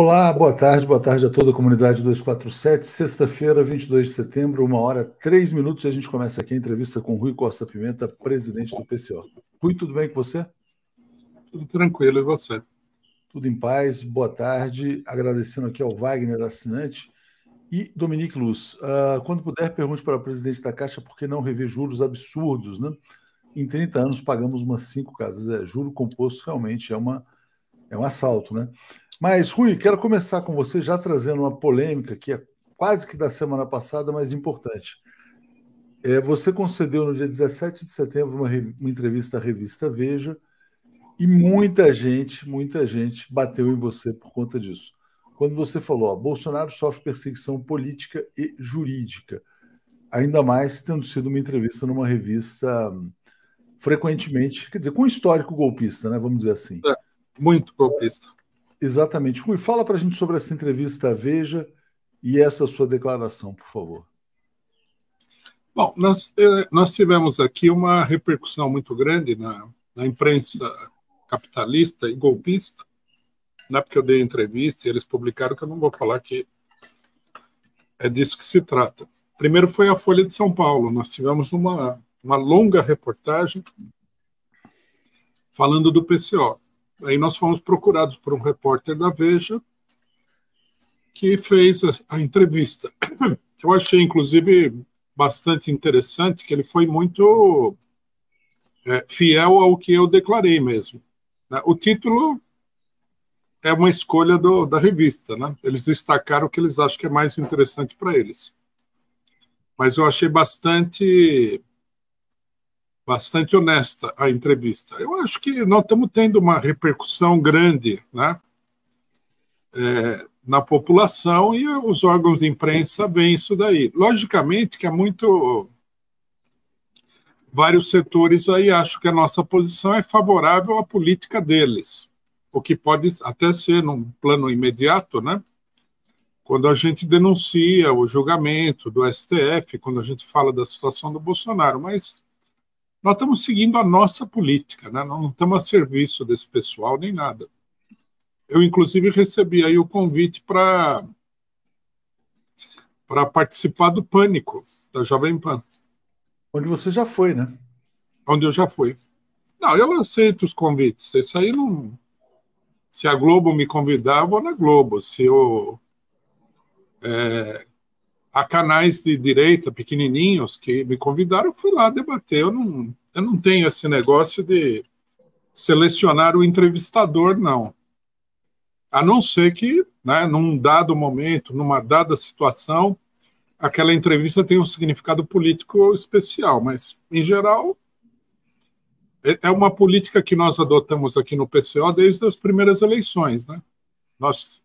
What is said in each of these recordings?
Olá, boa tarde, boa tarde a toda a comunidade 247. Sexta-feira, 22 de setembro, uma hora, três minutos, e a gente começa aqui a entrevista com Rui Costa Pimenta, presidente do PCO. Rui, tudo bem com você? Tudo tranquilo, e você? Tudo em paz, boa tarde. Agradecendo aqui ao Wagner, assinante, e Dominique Luz. Uh, quando puder, pergunte para o presidente da Caixa por que não rever juros absurdos, né? Em 30 anos pagamos umas cinco casas. É, juro composto realmente é, uma, é um assalto, né? Mas, Rui, quero começar com você já trazendo uma polêmica que é quase que da semana passada, mas importante. É, você concedeu no dia 17 de setembro uma, uma entrevista à revista Veja e muita gente, muita gente bateu em você por conta disso. Quando você falou, ó, Bolsonaro sofre perseguição política e jurídica, ainda mais tendo sido uma entrevista numa revista hum, frequentemente, quer dizer, com histórico golpista, né? Vamos dizer assim. É, muito golpista. Exatamente. Rui, fala para a gente sobre essa entrevista à Veja e essa sua declaração, por favor. Bom, nós, eh, nós tivemos aqui uma repercussão muito grande na, na imprensa capitalista e golpista, né, porque eu dei entrevista e eles publicaram que eu não vou falar que é disso que se trata. Primeiro foi a Folha de São Paulo. Nós tivemos uma, uma longa reportagem falando do PCO. Aí nós fomos procurados por um repórter da Veja que fez a, a entrevista. Eu achei, inclusive, bastante interessante que ele foi muito é, fiel ao que eu declarei mesmo. Né? O título é uma escolha do, da revista, né? Eles destacaram o que eles acham que é mais interessante para eles. Mas eu achei bastante bastante honesta a entrevista. Eu acho que nós estamos tendo uma repercussão grande né, é, na população e os órgãos de imprensa veem isso daí. Logicamente que há muito. Vários setores aí acham que a nossa posição é favorável à política deles, o que pode até ser num plano imediato, né? Quando a gente denuncia o julgamento do STF, quando a gente fala da situação do Bolsonaro, mas nós estamos seguindo a nossa política, né? nós não estamos a serviço desse pessoal nem nada. Eu, inclusive, recebi aí o convite para para participar do Pânico, da Jovem Pan. Onde você já foi, né? Onde eu já fui. Não, eu aceito os convites. Isso aí não. Se a Globo me convidar, eu vou na Globo. Se eu. É, a canais de direita pequenininhos que me convidaram, eu fui lá debater. Eu não, eu não tenho esse negócio de selecionar o entrevistador, não. A não ser que, né, num dado momento, numa dada situação, aquela entrevista tem um significado político especial, mas, em geral, é, é uma política que nós adotamos aqui no PCO desde as primeiras eleições. Né? Nós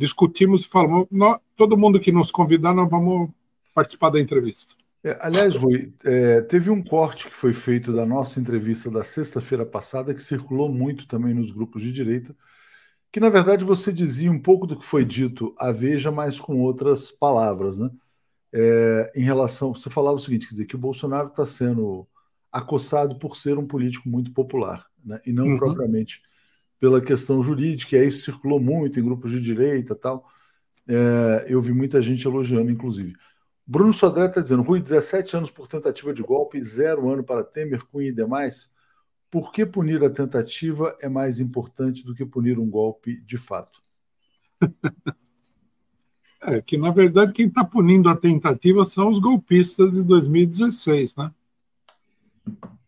discutimos e falamos, nós, todo mundo que nos convidar, nós vamos participar da entrevista. É, aliás, Rui, é, teve um corte que foi feito da nossa entrevista da sexta-feira passada, que circulou muito também nos grupos de direita, que na verdade você dizia um pouco do que foi dito a Veja, mas com outras palavras, né? É, em relação, você falava o seguinte, quer dizer, que o Bolsonaro está sendo acossado por ser um político muito popular, né? e não uhum. propriamente pela questão jurídica, e aí circulou muito em grupos de direita tal. É, eu vi muita gente elogiando, inclusive. Bruno Sodré está dizendo: Rui, 17 anos por tentativa de golpe, zero ano para Temer, Cunha e demais. Por que punir a tentativa é mais importante do que punir um golpe de fato? É que, na verdade, quem está punindo a tentativa são os golpistas de 2016, né?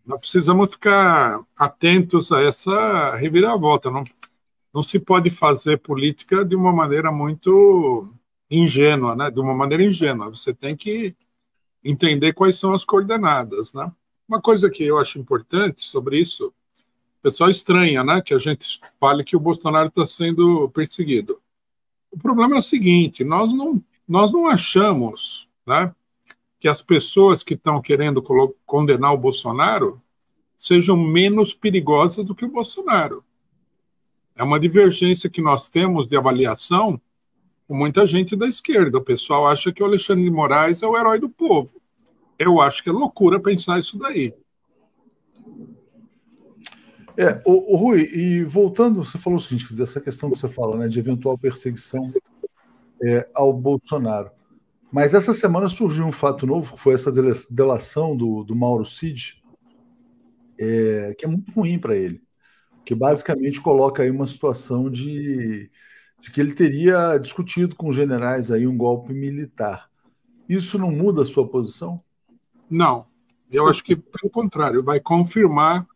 Nós precisamos ficar atentos a essa reviravolta. Não, não se pode fazer política de uma maneira muito ingênua, né? De uma maneira ingênua. Você tem que entender quais são as coordenadas, né? Uma coisa que eu acho importante sobre isso, o pessoal estranha, né? Que a gente fale que o Bolsonaro está sendo perseguido. O problema é o seguinte: nós não, nós não achamos, né? que as pessoas que estão querendo condenar o Bolsonaro sejam menos perigosas do que o Bolsonaro. É uma divergência que nós temos de avaliação com muita gente da esquerda. O pessoal acha que o Alexandre de Moraes é o herói do povo. Eu acho que é loucura pensar isso daí. É, o, o Rui, e voltando, você falou o seguinte, essa questão que você fala, né, de eventual perseguição é, ao Bolsonaro. Mas essa semana surgiu um fato novo, que foi essa delação do, do Mauro Cid, é, que é muito ruim para ele, que basicamente coloca aí uma situação de, de que ele teria discutido com os generais aí um golpe militar. Isso não muda a sua posição? Não. Eu acho que, pelo contrário, vai confirmar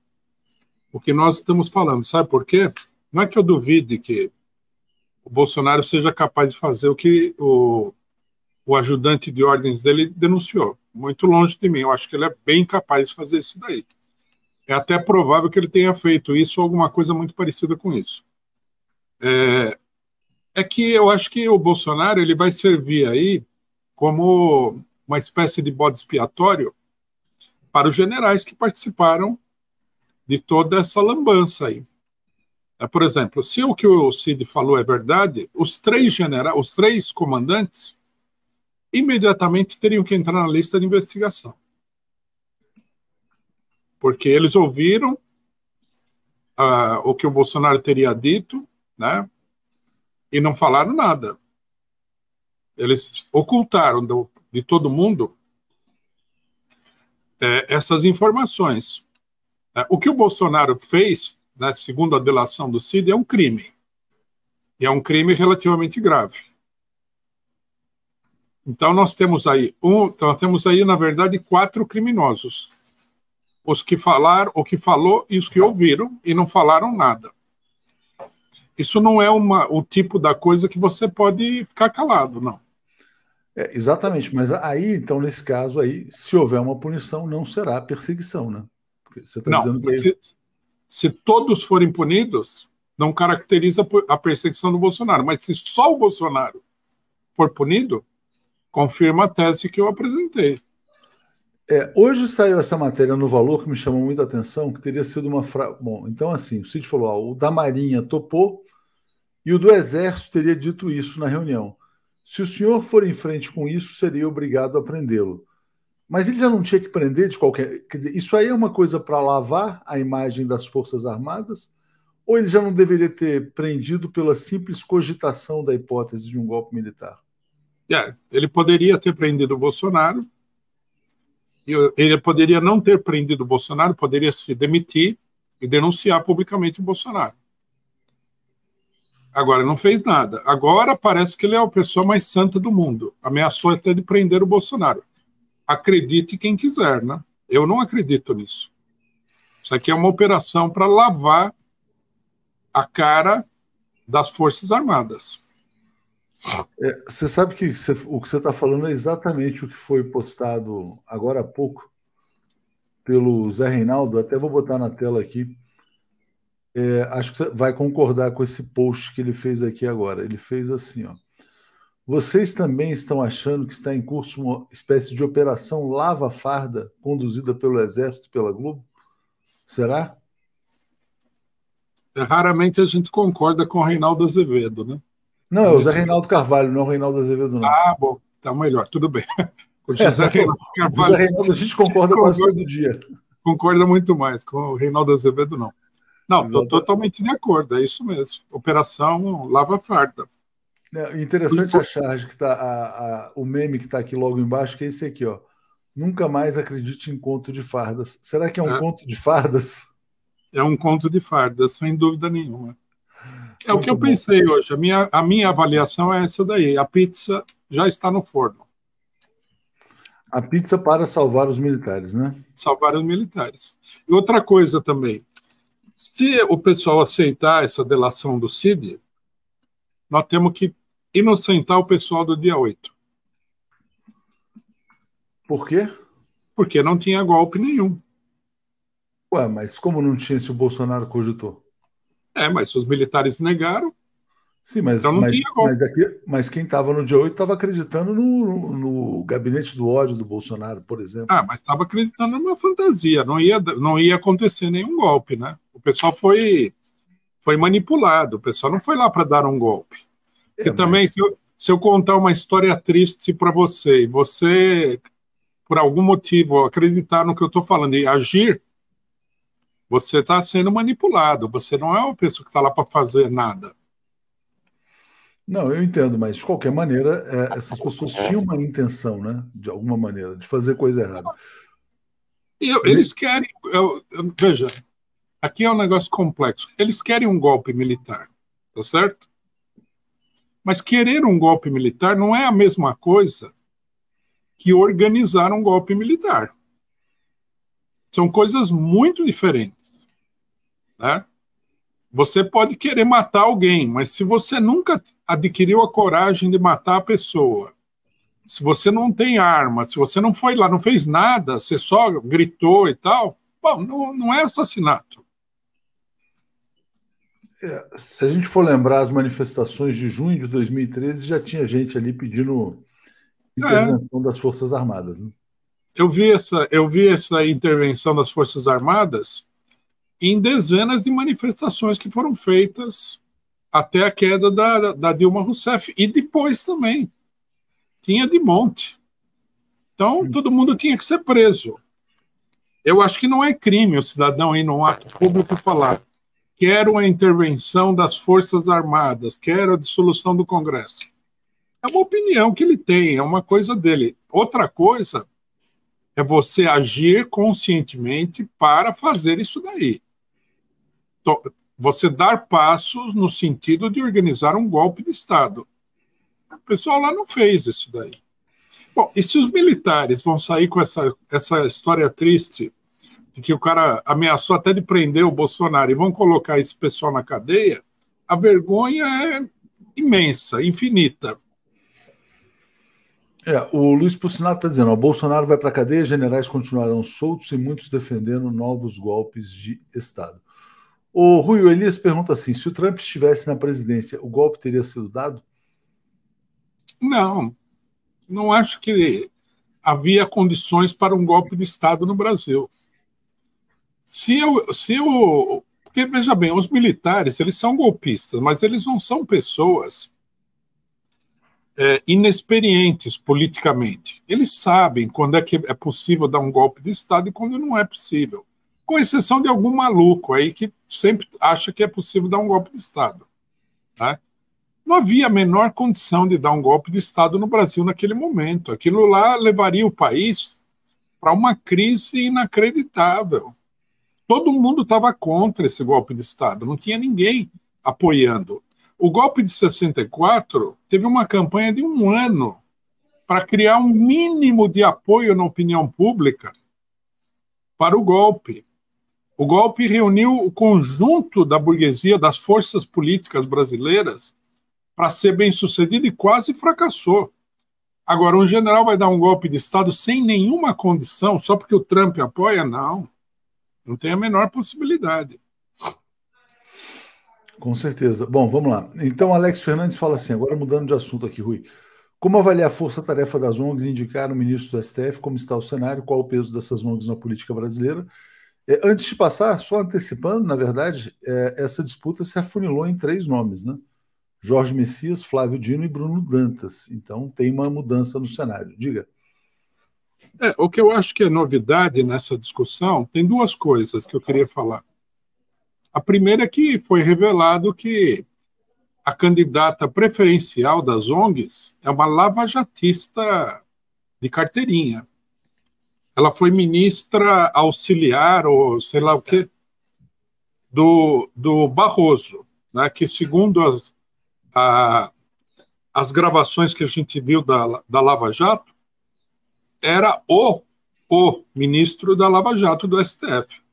o que nós estamos falando. Sabe por quê? Não é que eu duvide que o Bolsonaro seja capaz de fazer o que o o ajudante de ordens dele denunciou. Muito longe de mim, eu acho que ele é bem capaz de fazer isso daí. É até provável que ele tenha feito isso ou alguma coisa muito parecida com isso. É, é que eu acho que o Bolsonaro ele vai servir aí como uma espécie de bode expiatório para os generais que participaram de toda essa lambança aí. É, por exemplo, se o que o Cid falou é verdade, os três generais, os três comandantes imediatamente teriam que entrar na lista de investigação. Porque eles ouviram uh, o que o Bolsonaro teria dito, né? E não falaram nada. Eles ocultaram do, de todo mundo é, essas informações. É, o que o Bolsonaro fez, né, segundo a delação do Cid, é um crime. E é um crime relativamente grave. Então nós temos aí um, então, nós temos aí na verdade quatro criminosos, os que falaram, o que falou e os que ouviram e não falaram nada. Isso não é uma, o tipo da coisa que você pode ficar calado, não. É, exatamente, mas aí, então, nesse caso aí, se houver uma punição, não será perseguição, né? Porque você está dizendo que. Se, se todos forem punidos, não caracteriza a perseguição do Bolsonaro, mas se só o Bolsonaro for punido, confirma a tese que eu apresentei. É, hoje saiu essa matéria no Valor que me chamou muita atenção, que teria sido uma frase. Bom, então assim, o Cid falou: ó, o da Marinha topou e o do Exército teria dito isso na reunião. Se o senhor for em frente com isso, seria obrigado a prendê-lo. Mas ele já não tinha que prender de qualquer. Quer dizer, isso aí é uma coisa para lavar a imagem das Forças Armadas? Ou ele já não deveria ter prendido pela simples cogitação da hipótese de um golpe militar? É, ele poderia ter prendido o Bolsonaro, ele poderia não ter prendido o Bolsonaro, poderia se demitir e denunciar publicamente o Bolsonaro. Agora não fez nada. Agora parece que ele é a pessoa mais santa do mundo. Ameaçou até de prender o Bolsonaro. Acredite quem quiser, né? Eu não acredito nisso. Isso aqui é uma operação para lavar a cara das Forças Armadas. É, você sabe que você, o que você está falando é exatamente o que foi postado agora há pouco pelo Zé Reinaldo. Até vou botar na tela aqui. É, acho que você vai concordar com esse post que ele fez aqui agora. Ele fez assim, ó. Vocês também estão achando que está em curso uma espécie de operação Lava Farda conduzida pelo Exército, pela Globo? Será? É, raramente a gente concorda com o Reinaldo Azevedo, né? Não, é o Zé Reinaldo Carvalho, não é o Reinaldo Azevedo, não. Ah, bom, tá melhor, tudo bem. O José é, Reinaldo Carvalho. Reinaldo, a gente concorda quase do dia. Concorda muito mais, com o Reinaldo Azevedo, não. Não, estou totalmente de acordo, é isso mesmo. Operação Lava Farda. É, interessante é tá a charge que está, o meme que está aqui logo embaixo, que é esse aqui, ó. Nunca mais acredite em conto de fardas. Será que é um é, conto de fardas? É um conto de fardas, sem dúvida nenhuma. É o que eu pensei hoje. A minha, a minha avaliação é essa daí. A pizza já está no forno. A pizza para salvar os militares, né? Salvar os militares. E outra coisa também. Se o pessoal aceitar essa delação do CID, nós temos que inocentar o pessoal do dia 8. Por quê? Porque não tinha golpe nenhum. Ué, mas como não tinha se o Bolsonaro cogitou? É, mas os militares negaram. Sim, mas, então mas, mas, daqui, mas, quem estava no dia 8 estava acreditando no, no, gabinete do ódio do Bolsonaro, por exemplo. Ah, mas estava acreditando numa fantasia, não ia, não ia acontecer nenhum golpe, né? O pessoal foi, foi manipulado, o pessoal não foi lá para dar um golpe. É, e também, mas... se, eu, se eu contar uma história triste para você e você, por algum motivo, acreditar no que eu estou falando e agir, você está sendo manipulado, você não é uma pessoa que está lá para fazer nada. Não, eu entendo, mas de qualquer maneira, é, essas pessoas é. tinham uma intenção, né? De alguma maneira, de fazer coisa errada. E, eles querem. Eu, eu, veja, aqui é um negócio complexo. Eles querem um golpe militar, tá certo? Mas querer um golpe militar não é a mesma coisa que organizar um golpe militar. São coisas muito diferentes. Né? Você pode querer matar alguém, mas se você nunca adquiriu a coragem de matar a pessoa, se você não tem arma, se você não foi lá, não fez nada, você só gritou e tal, bom, não, não é assassinato. É, se a gente for lembrar as manifestações de junho de 2013, já tinha gente ali pedindo é. intervenção é. das Forças Armadas. Né? eu vi essa, eu vi essa intervenção das Forças Armadas em dezenas de manifestações que foram feitas até a queda da, da Dilma Rousseff e depois também. Tinha de monte. Então, hum. todo mundo tinha que ser preso. Eu acho que não é crime o cidadão ir num ato público falar quero a intervenção das Forças Armadas, quero a dissolução do Congresso. É uma opinião que ele tem, é uma coisa dele. Outra coisa é você agir conscientemente para fazer isso daí. Você dar passos no sentido de organizar um golpe de Estado. O pessoal lá não fez isso daí. Bom, e se os militares vão sair com essa, essa história triste de que o cara ameaçou até de prender o Bolsonaro e vão colocar esse pessoal na cadeia, a vergonha é imensa, infinita. É, o Luiz Pucinato está dizendo: o Bolsonaro vai para a cadeia, generais continuarão soltos e muitos defendendo novos golpes de Estado. O Rui Elias pergunta assim: se o Trump estivesse na presidência, o golpe teria sido dado? Não, não acho que havia condições para um golpe de Estado no Brasil. Se eu, se eu, porque veja bem, os militares eles são golpistas, mas eles não são pessoas é, inexperientes politicamente. Eles sabem quando é que é possível dar um golpe de Estado e quando não é possível. Com exceção de algum maluco aí que sempre acha que é possível dar um golpe de Estado. Né? Não havia a menor condição de dar um golpe de Estado no Brasil naquele momento. Aquilo lá levaria o país para uma crise inacreditável. Todo mundo estava contra esse golpe de Estado, não tinha ninguém apoiando. O golpe de 64 teve uma campanha de um ano para criar um mínimo de apoio na opinião pública para o golpe. O golpe reuniu o conjunto da burguesia, das forças políticas brasileiras, para ser bem sucedido e quase fracassou. Agora, um general vai dar um golpe de Estado sem nenhuma condição, só porque o Trump apoia? Não. Não tem a menor possibilidade. Com certeza. Bom, vamos lá. Então, Alex Fernandes fala assim, agora mudando de assunto aqui, Rui. Como avaliar a força-tarefa das ONGs e indicar o ministro do STF como está o cenário, qual o peso dessas ONGs na política brasileira? É, antes de passar, só antecipando, na verdade, é, essa disputa se afunilou em três nomes, né? Jorge Messias, Flávio Dino e Bruno Dantas. Então, tem uma mudança no cenário. Diga. É, o que eu acho que é novidade nessa discussão, tem duas coisas que eu queria falar. A primeira é que foi revelado que a candidata preferencial das ONGs é uma lavajatista de carteirinha. Ela foi ministra auxiliar, ou sei lá o quê, do, do Barroso, né, que, segundo as, a, as gravações que a gente viu da, da Lava Jato, era o, o ministro da Lava Jato do STF.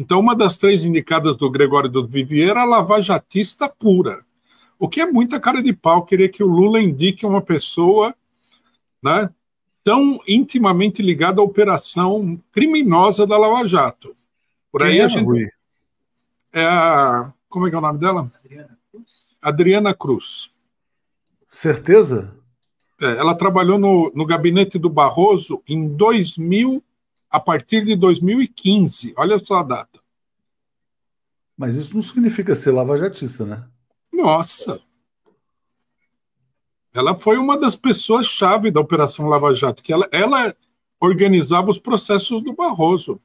Então, uma das três indicadas do Gregório do Viviera é lavajatista pura, o que é muita cara de pau querer que o Lula indique uma pessoa né, tão intimamente ligada à operação criminosa da Lava Jato. Por aí Quem a gente. É a... Como é que é o nome dela? Adriana Cruz. Adriana Cruz. Certeza? É, ela trabalhou no, no gabinete do Barroso em 2000 a partir de 2015. Olha só a data. Mas isso não significa ser lavajatista, né? Nossa! Ela foi uma das pessoas-chave da Operação Lava Jato, que ela, ela organizava os processos do Barroso.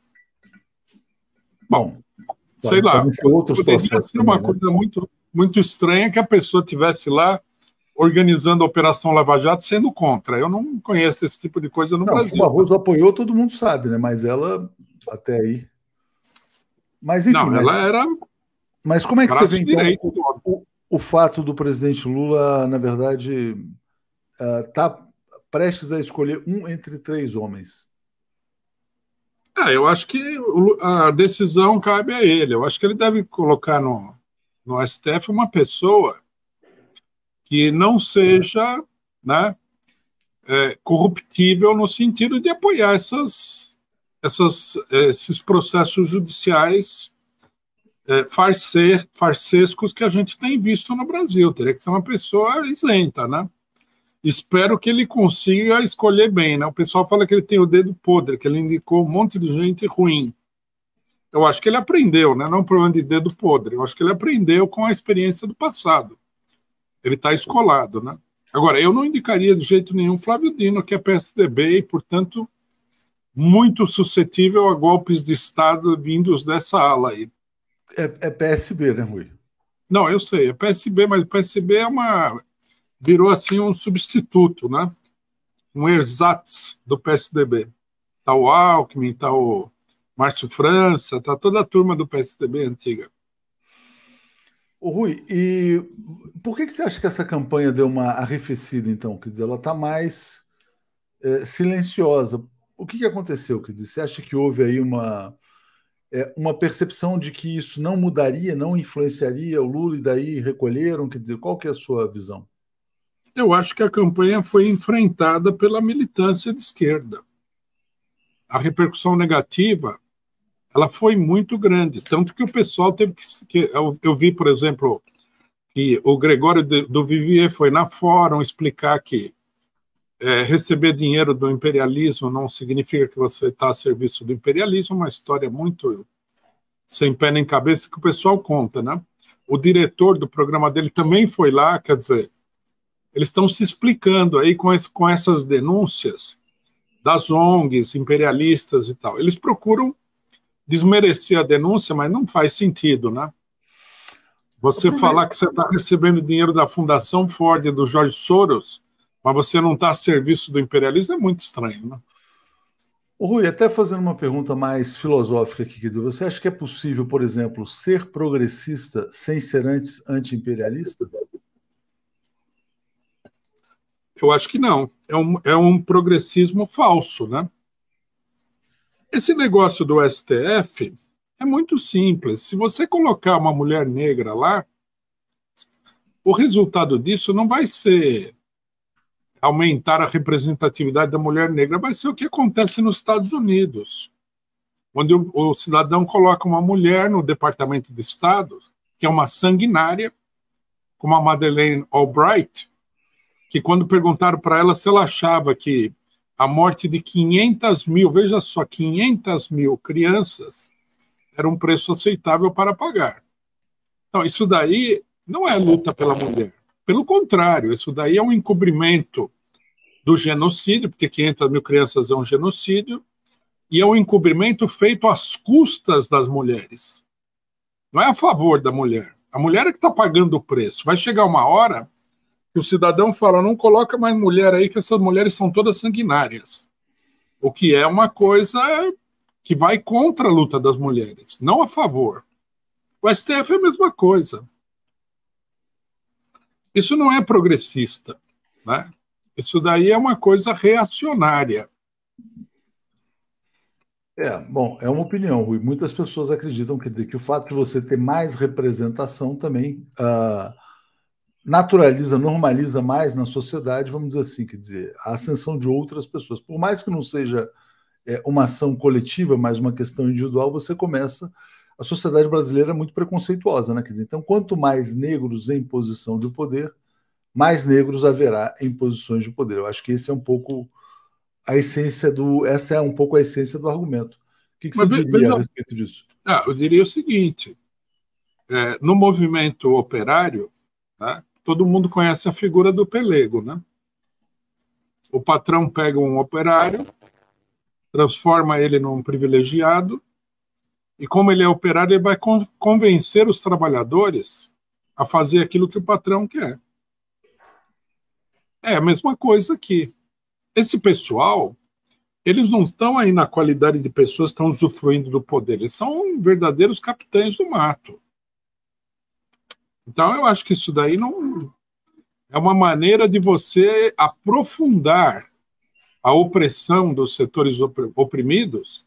Bom, sei lá. Ser outros poderia processos ser uma também, né? coisa né? muito, muito estranha que a pessoa tivesse lá organizando a Operação Lava Jato sendo contra. Eu não conheço esse tipo de coisa no não, Brasil. O Barroso apoiou, todo mundo sabe, né? Mas ela até aí. Mas enfim. Não, mas... ela era. Mas como é que você vê então, direito, o, o, fato do presidente Lula, na verdade, estar uh, tá prestes a escolher um entre três homens? Ah, eu acho que a decisão cabe a ele. Eu acho que ele deve colocar no, no STF uma pessoa que não seja né, é, corruptível no sentido de apoiar essas, essas, é, esses processos judiciais é, farcescos que a gente tem visto no Brasil. Teria que ser uma pessoa isenta, né? Espero que ele consiga escolher bem, né? O pessoal fala que ele tem o dedo podre, que ele indicou um monte de gente ruim. Eu acho que ele aprendeu, né? Não é um problema de dedo podre. Eu acho que ele aprendeu com a experiência do passado ele está escolado, né? Agora, eu não indicaria de jeito nenhum Flávio Dino, que é PSDB e, portanto, muito suscetível a golpes de Estado vindos dessa ala aí. É, é PSB, né, Rui? Não, eu sei, é PSB, mas o PSB é uma. virou assim um substituto, né? Um ersatz do PSDB. Está o Alckmin, está o Márcio França, está toda a turma do PSDB antiga. Rui, e por que, que você acha que essa campanha deu uma arrefecida, então? Quer dizer, ela está mais é, silenciosa. O que, que aconteceu? Quer dizer, você acha que houve aí uma, é, uma percepção de que isso não mudaria, não influenciaria o Lula e daí recolheram? Quer dizer, qual que é a sua visão? Eu acho que a campanha foi enfrentada pela militância de esquerda. A repercussão negativa ela foi muito grande, tanto que o pessoal teve que... eu, eu vi, por exemplo, que o Gregório do, do Vivier foi na Fórum explicar que é, receber dinheiro do imperialismo não significa que você está a serviço do imperialismo, é uma história muito sem pé nem cabeça que o pessoal conta, né? O diretor do programa dele também foi lá, quer dizer, eles estão se explicando aí com, esse, com essas denúncias das ONGs imperialistas e tal. Eles procuram desmerecer a denúncia, mas não faz sentido, né? Você falar é- que você está recebendo dinheiro da Fundação Ford do Jorge Soros, mas você não está a serviço do imperialismo é muito estranho, né? Ô Rui, até fazendo uma pergunta mais filosófica aqui, quer dizer, você acha que é possível, por exemplo, ser progressista sem ser antes anti-imperialista? Eu acho que não. É um, é um progressismo falso, né? Esse negócio do STF é muito simples. Se você colocar uma mulher negra lá, o resultado disso não vai ser aumentar a representatividade da mulher negra, vai ser o que acontece nos Estados Unidos, onde o, cidadão coloca uma mulher no Departamento de Estado, que é uma sanguinária, como a Madeleine Albright, que quando perguntaram para ela se ela achava que a morte de 500 mil, veja só, 500 mil crianças era um preço aceitável para pagar. Então, isso daí não é luta pela mulher. Pelo contrário, isso daí é um encobrimento do genocídio, porque 500 mil crianças é um genocídio, e é um encobrimento feito às custas das mulheres. Não é a favor da mulher. A mulher é que está pagando o preço. Vai chegar uma hora que o cidadão fala: não coloca mais mulher aí, que essas mulheres são todas sanguinárias. O que é uma coisa que vai contra a luta das mulheres, não a favor. O STF é a mesma coisa. Isso não é progressista. Né? Isso daí é uma coisa reacionária. É, bom, é uma opinião, Rui. Muitas pessoas acreditam que, que o fato de você ter mais representação também. Uh naturaliza, normaliza mais na sociedade, vamos dizer assim, quer dizer, a ascensão de outras pessoas. Por mais que não seja é, uma ação coletiva, mas uma questão individual, você começa. A sociedade brasileira é muito preconceituosa, né? Quer dizer, então, quanto mais negros em posição de poder, mais negros haverá em posições de poder. Eu acho que esse é um pouco a essência do. Essa é um pouco a essência do argumento. O que, que você Mas, diria a respeito disso? Ah, eu diria o seguinte: é, no movimento operário, né, todo mundo conhece a figura do pelego, né? O patrão pega um operário, transforma ele num privilegiado, e como ele é operário, ele vai convencer os trabalhadores a fazer aquilo que o patrão quer. É a mesma coisa aqui. Esse pessoal, eles não estão aí na qualidade de pessoas que estão usufruindo do poder, eles são verdadeiros capitães do mato. Então, eu acho que isso daí não é uma maneira de você aprofundar a opressão dos setores oprimidos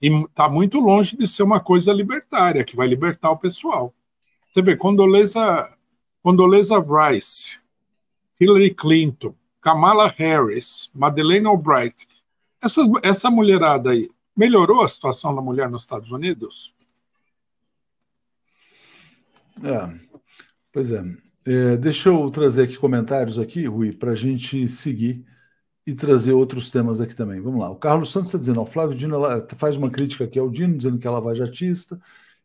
e está muito longe de ser uma coisa libertária, que vai libertar o pessoal. Você vê, Condoleza Condoleza Rice, Hillary Clinton, Kamala Harris, Madeleine Albright, essa, essa mulherada aí, melhorou a situação da mulher nos Estados Unidos? É. Pois é. é deixa eu trazer aqui comentários aqui, Rui, para a gente seguir e trazer outros temas aqui também. Vamos lá. O Carlos Santos está dizendo, o Flávio Dino faz uma crítica aqui ao Dino, dizendo que é lavajatista.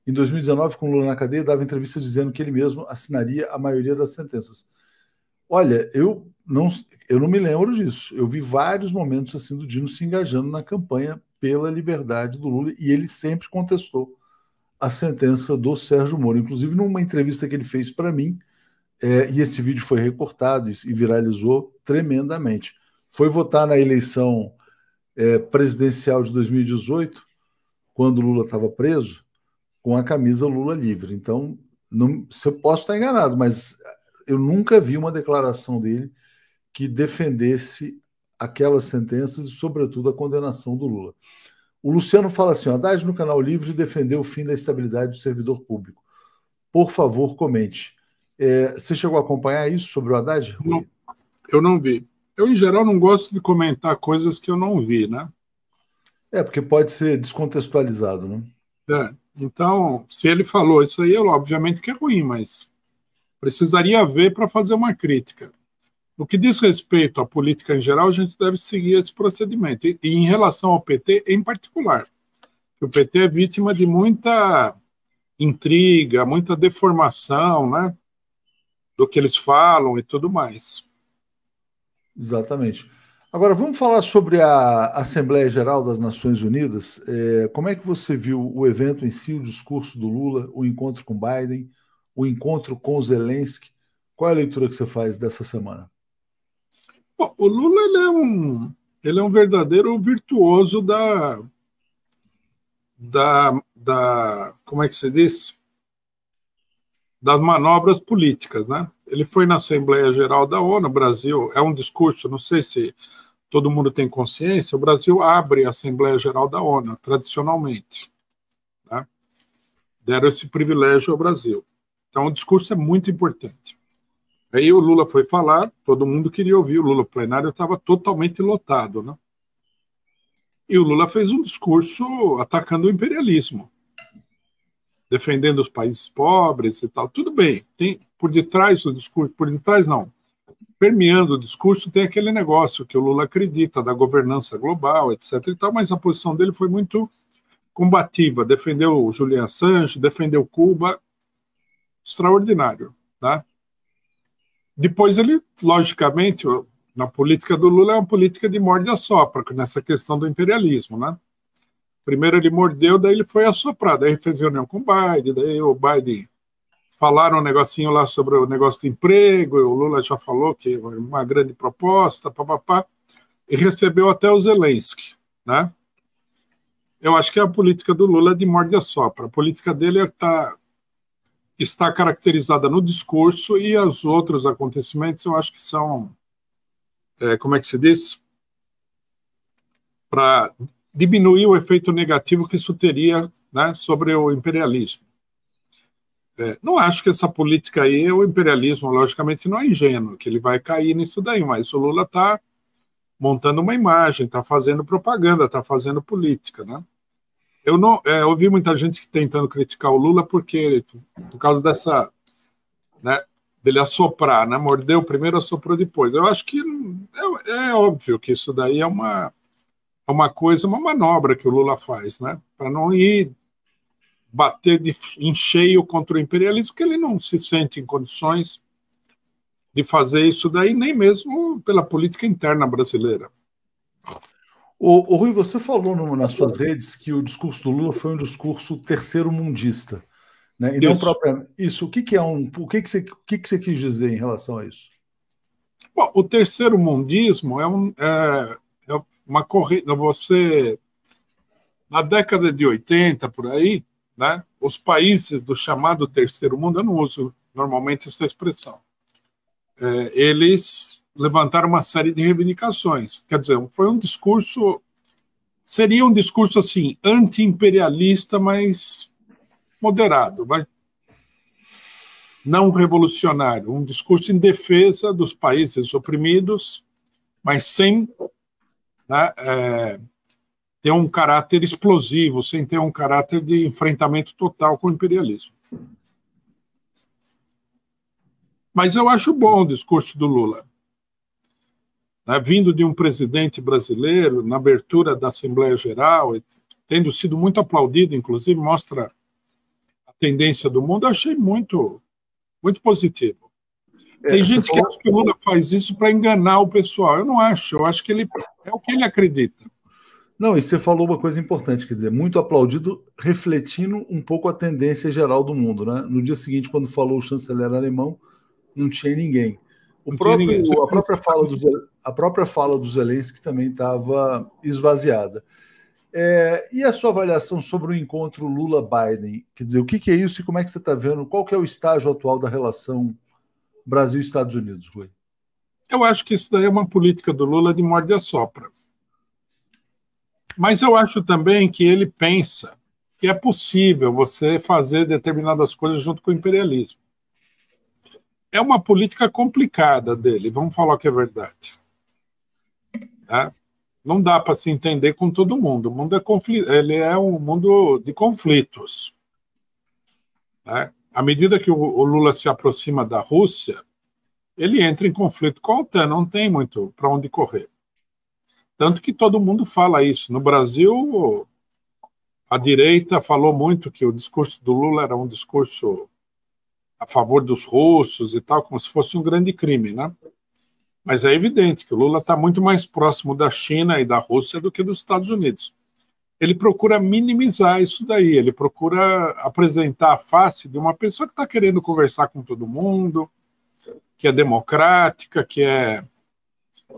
Em 2019, com Lula na cadeia, dava entrevista dizendo que ele mesmo assinaria a maioria das sentenças. Olha, eu não, eu não me lembro disso. Eu vi vários momentos assim do Dino se engajando na campanha pela liberdade do Lula e ele sempre contestou a sentença do Sérgio Moro. Inclusive, numa entrevista que ele fez para mim, é, e esse vídeo foi recortado e viralizou tremendamente. Foi votar na eleição é, presidencial de 2018, quando Lula estava preso, com a camisa Lula livre. Então, não, eu posso estar enganado, mas é, eu nunca vi uma declaração dele que defendesse aquelas sentenças e, sobretudo, a condenação do Lula. O Luciano fala assim: Haddad no canal Livre defendeu o fim da estabilidade do servidor público. Por favor, comente. É, você chegou a acompanhar isso sobre o Haddad? Não, eu não vi. Eu, em geral, não gosto de comentar coisas que eu não vi, né? É, porque pode ser descontextualizado, né? É. Então, se ele falou isso aí, obviamente que é ruim, mas precisaria ver para fazer uma crítica. No que diz respeito à política em geral, a gente deve seguir esse procedimento. E, e em relação ao PT, em particular, o PT é vítima de muita intriga, muita deformação, né? Do que eles falam e tudo mais. Exatamente. Agora, vamos falar sobre a Assembleia Geral das Nações Unidas. É, como é que você viu o evento em si, o discurso do Lula, o encontro com Biden, o encontro com Zelensky? Qual é a leitura que você faz dessa semana? Bom, o Lula ele é, um, ele é um verdadeiro virtuoso da, da, da. Como é que se diz? Das manobras políticas, né? Ele foi na Assembleia Geral da ONU, Brasil. É um discurso, não sei se todo mundo tem consciência, o Brasil abre a Assembleia Geral da ONU, tradicionalmente. Né? Deram esse privilégio ao Brasil. Então, o discurso é muito importante. Aí o Lula foi falar, todo mundo queria ouvir, o Lula o plenário estava totalmente lotado, né? E o Lula fez um discurso atacando o imperialismo, defendendo os países pobres e tal. Tudo bem, tem por detrás do discurso, por detrás não, permeando o discurso tem aquele negócio que o Lula acredita da governança global, etc. E tal, mas a posição dele foi muito combativa, defendeu o Julian Assange, defendeu Cuba, extraordinário, tá? Depois ele, logicamente, na política do Lula é uma política de morde e assopra, nessa questão do imperialismo, né? Primeiro ele mordeu, daí ele foi assoprado, daí fez reunião com o Biden, daí o Biden falaram um negocinho lá sobre o negócio do emprego, o Lula já falou que uma grande proposta, papapá, e recebeu até o Zelensky, né? Eu acho que é a política do Lula é de morde e assopra, a política dele é estar tá está caracterizada no discurso e os outros acontecimentos eu acho que são, é, como é que se diz? Para diminuir o efeito negativo que isso teria né, sobre o imperialismo. É, não acho que essa política aí, o imperialismo, logicamente, não é ingênuo, que ele vai cair nisso daí, mas o Lula está montando uma imagem, está fazendo propaganda, está fazendo política, né? Eu não é, ouvi muita gente tentando criticar o Lula porque por causa dessa né, dele assoprar, né? Mordeu primeiro, assoprou depois. Eu acho que é, é óbvio que isso daí é uma é uma coisa, uma manobra que o Lula faz, né? Para não ir bater de, em cheio contra o imperialismo, que ele não se sente em condições de fazer isso daí, nem mesmo pela política interna brasileira. O, o Rui, você falou no, nas suas redes que o discurso do Lula foi um discurso terceiro mundista. Né? E isso. Própria, isso. O que, que é um. O que, que, você, o que, que você quis dizer em relação a isso? Bom, o terceiro mundismo é, um, é, é uma corrida. É você. Na década de 80, por aí, né, os países do chamado terceiro mundo, eu não uso normalmente essa expressão, é, eles levantaram uma série de reivindicações. Quer dizer, foi um discurso. Seria um discurso assim, anti-imperialista, mas moderado, vai. Não revolucionário, um discurso em defesa dos países oprimidos, mas sem né, é, ter um caráter explosivo, sem ter um caráter de enfrentamento total com o imperialismo. Mas eu acho bom o discurso do Lula né, vindo de um presidente brasileiro, na abertura da Assembleia Geral, tendo sido muito aplaudido, inclusive, mostra a tendência do mundo, achei muito, muito positivo. É, Tem é, gente que acha que o Lula faz isso para enganar o pessoal. Eu não acho, eu acho que ele é o que ele acredita. Não, e você falou uma coisa importante, quer dizer, muito aplaudido, refletindo um pouco a tendência geral do mundo. Né? No dia seguinte, quando falou o chanceler alemão, não tinha ninguém. O próprio, a, própria fala do, a própria fala do Zelensky também estava esvaziada. É, e a sua avaliação sobre o encontro Lula-Biden? Quer dizer, o que, que, é isso e como é que você está vendo? Qual é o estágio atual da relação Brasil-Estados Unidos, Rui? Eu acho que isso daí é uma política do Lula de morde a sopra. Mas eu acho também que ele pensa que é possível você fazer determinadas coisas junto com o imperialismo é uma política complicada dele, vamos falar que é verdade. Tá? Não dá para se entender com todo mundo. O mundo é conflito, ele é um mundo de conflitos. Tá? À medida que o, o Lula se aproxima da Rússia, ele entra em conflito com a OTAN, não tem muito para onde correr. Tanto que todo mundo fala isso. No Brasil, a direita falou muito que o discurso do Lula era um discurso a favor dos russos e tal, como se fosse um grande crime, né? Mas é evidente que o Lula está muito mais próximo da China e da Rússia do que dos Estados Unidos. Ele procura minimizar isso daí, ele procura apresentar a face de uma pessoa que está querendo conversar com todo mundo, que é democrática, que é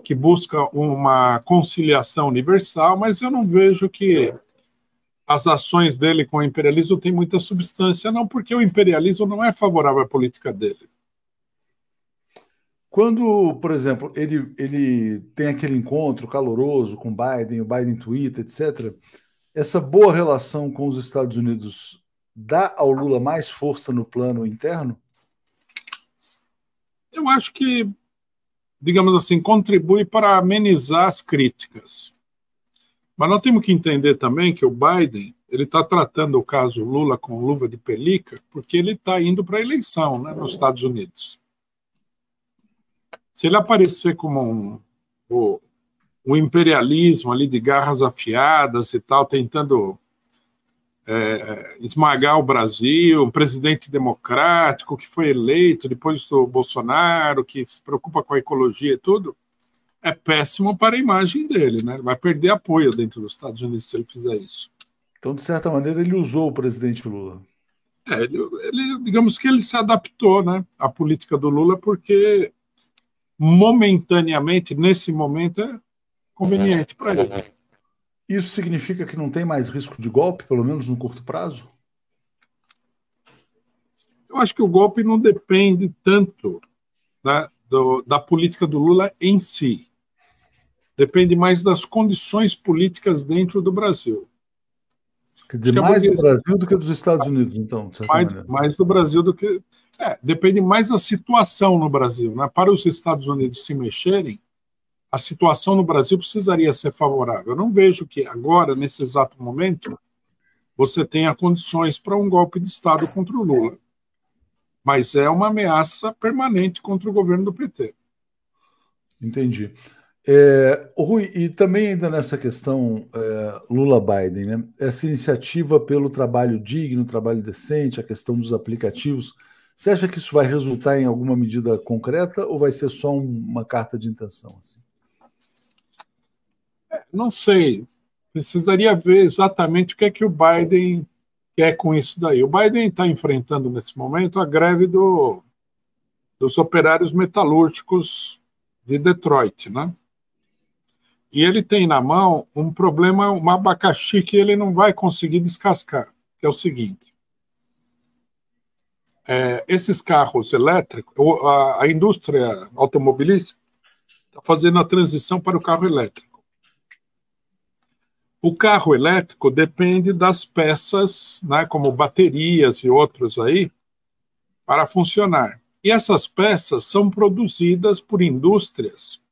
que busca uma conciliação universal, mas eu não vejo que as ações dele com o imperialismo têm muita substância, não, porque o imperialismo não é favorável à política dele. Quando, por exemplo, ele, ele tem aquele encontro caloroso com Biden, o Biden Twitter, etc., essa boa relação com os Estados Unidos dá ao Lula mais força no plano interno? Eu acho que, digamos assim, contribui para amenizar as críticas. Mas nós temos que entender também que o Biden ele está tratando o caso Lula com luva de pelica, porque ele está indo para a eleição né, nos Estados Unidos. Se ele aparecer como um, um, imperialismo ali de garras afiadas e tal, tentando é, é, esmagar o Brasil, um presidente democrático que foi eleito depois do Bolsonaro, que se preocupa com a ecologia e tudo, é péssimo para a imagem dele, né? Ele vai perder apoio dentro dos Estados Unidos se ele fizer isso. Então, de certa maneira, ele usou o presidente Lula. É, ele, ele, digamos que ele se adaptou né, à política do Lula, porque momentaneamente, nesse momento, é conveniente para ele. Isso significa que não tem mais risco de golpe, pelo menos no curto prazo? Eu acho que o golpe não depende tanto né, do, da política do Lula em si. Depende mais das condições políticas dentro do Brasil. De é mais burguesia... do Brasil do que dos Estados Unidos, então. Mais, mais, do Brasil do que. É, depende mais da situação no Brasil. Né? Para os Estados Unidos se mexerem, a situação no Brasil precisaria ser favorável. Eu não vejo que agora, nesse exato momento, você tenha condições para um golpe de Estado contra o Lula. Mas é uma ameaça permanente contra o governo do PT. Entendi. É, Rui, e também ainda nessa questão é, Lula-Biden, né? essa iniciativa pelo trabalho digno, trabalho decente, a questão dos aplicativos, você acha que isso vai resultar em alguma medida concreta ou vai ser só uma carta de intenção? Assim? É, não sei. Precisaria ver exatamente o que é que o Biden quer com isso daí. O Biden está enfrentando nesse momento a greve do, dos operários metalúrgicos de Detroit, né? E ele tem na mão um problema, um abacaxi que ele não vai conseguir descascar, que é o seguinte. É, esses carros elétricos, a, a indústria automobilística está fazendo a transição para o carro elétrico. O carro elétrico depende das peças, né, como baterias e outros aí, para funcionar. E essas peças são produzidas por indústrias